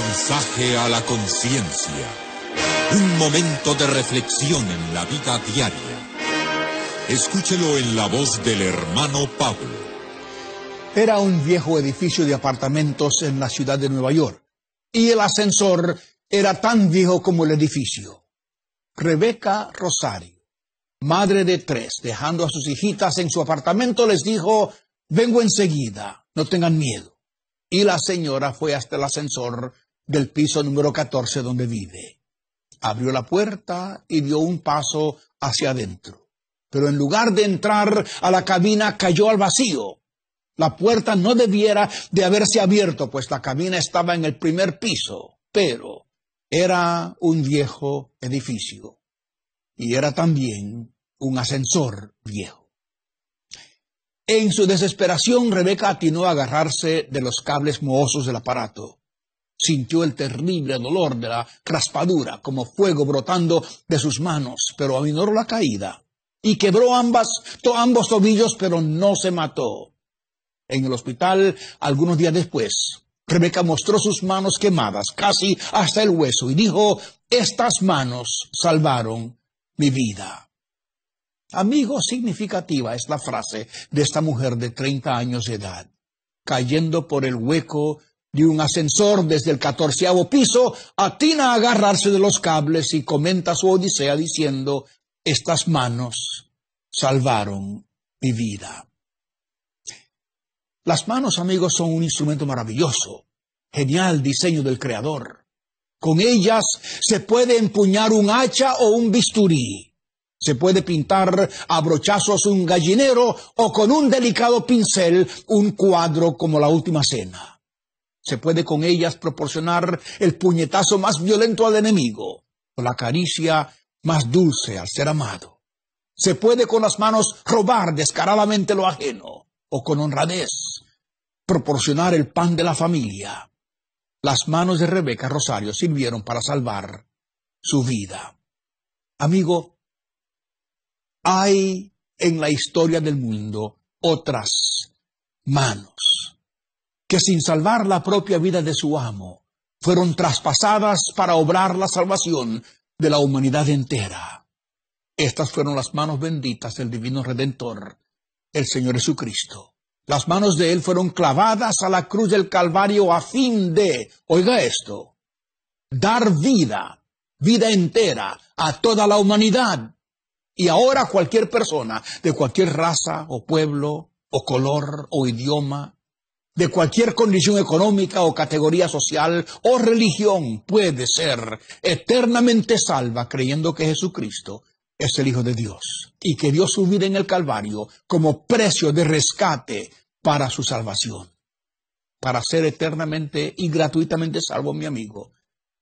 Mensaje a la conciencia. Un momento de reflexión en la vida diaria. Escúchelo en la voz del hermano Pablo. Era un viejo edificio de apartamentos en la ciudad de Nueva York. Y el ascensor era tan viejo como el edificio. Rebeca Rosario, madre de tres, dejando a sus hijitas en su apartamento, les dijo, vengo enseguida, no tengan miedo y la señora fue hasta el ascensor del piso número 14 donde vive. Abrió la puerta y dio un paso hacia adentro. Pero en lugar de entrar a la cabina cayó al vacío. La puerta no debiera de haberse abierto, pues la cabina estaba en el primer piso, pero era un viejo edificio y era también un ascensor viejo. En su desesperación, Rebeca atinó a agarrarse de los cables mohosos del aparato. Sintió el terrible dolor de la raspadura como fuego brotando de sus manos, pero aminoró la caída y quebró ambas, ambos tobillos, pero no se mató. En el hospital, algunos días después, Rebeca mostró sus manos quemadas casi hasta el hueso y dijo, estas manos salvaron mi vida. Amigo significativa es la frase de esta mujer de 30 años de edad, cayendo por el hueco de un ascensor desde el catorceavo piso, atina a agarrarse de los cables y comenta su odisea diciendo, estas manos salvaron mi vida. Las manos, amigos, son un instrumento maravilloso, genial diseño del Creador. Con ellas se puede empuñar un hacha o un bisturí se puede pintar a brochazos un gallinero o con un delicado pincel un cuadro como la Última Cena. Se puede con ellas proporcionar el puñetazo más violento al enemigo o la caricia más dulce al ser amado. Se puede con las manos robar descaradamente lo ajeno o con honradez proporcionar el pan de la familia. Las manos de Rebeca Rosario sirvieron para salvar su vida. Amigo, hay en la historia del mundo otras manos que sin salvar la propia vida de su amo fueron traspasadas para obrar la salvación de la humanidad entera. Estas fueron las manos benditas del Divino Redentor, el Señor Jesucristo. Las manos de Él fueron clavadas a la cruz del Calvario a fin de, oiga esto, dar vida, vida entera a toda la humanidad y ahora cualquier persona de cualquier raza o pueblo o color o idioma, de cualquier condición económica o categoría social o religión puede ser eternamente salva creyendo que Jesucristo es el Hijo de Dios y que dio su vida en el Calvario como precio de rescate para su salvación. Para ser eternamente y gratuitamente salvo, mi amigo,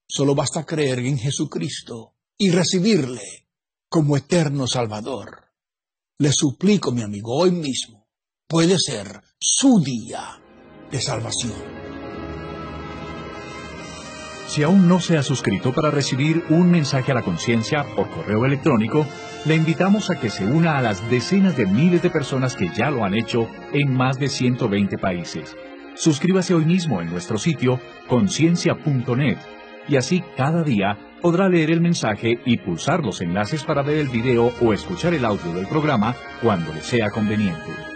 solo basta creer en Jesucristo y recibirle como eterno Salvador. Le suplico, mi amigo, hoy mismo puede ser su día de salvación. Si aún no se ha suscrito para recibir un mensaje a la conciencia por correo electrónico, le invitamos a que se una a las decenas de miles de personas que ya lo han hecho en más de 120 países. Suscríbase hoy mismo en nuestro sitio conciencia.net y así cada día podrá leer el mensaje y pulsar los enlaces para ver el video o escuchar el audio del programa cuando le sea conveniente.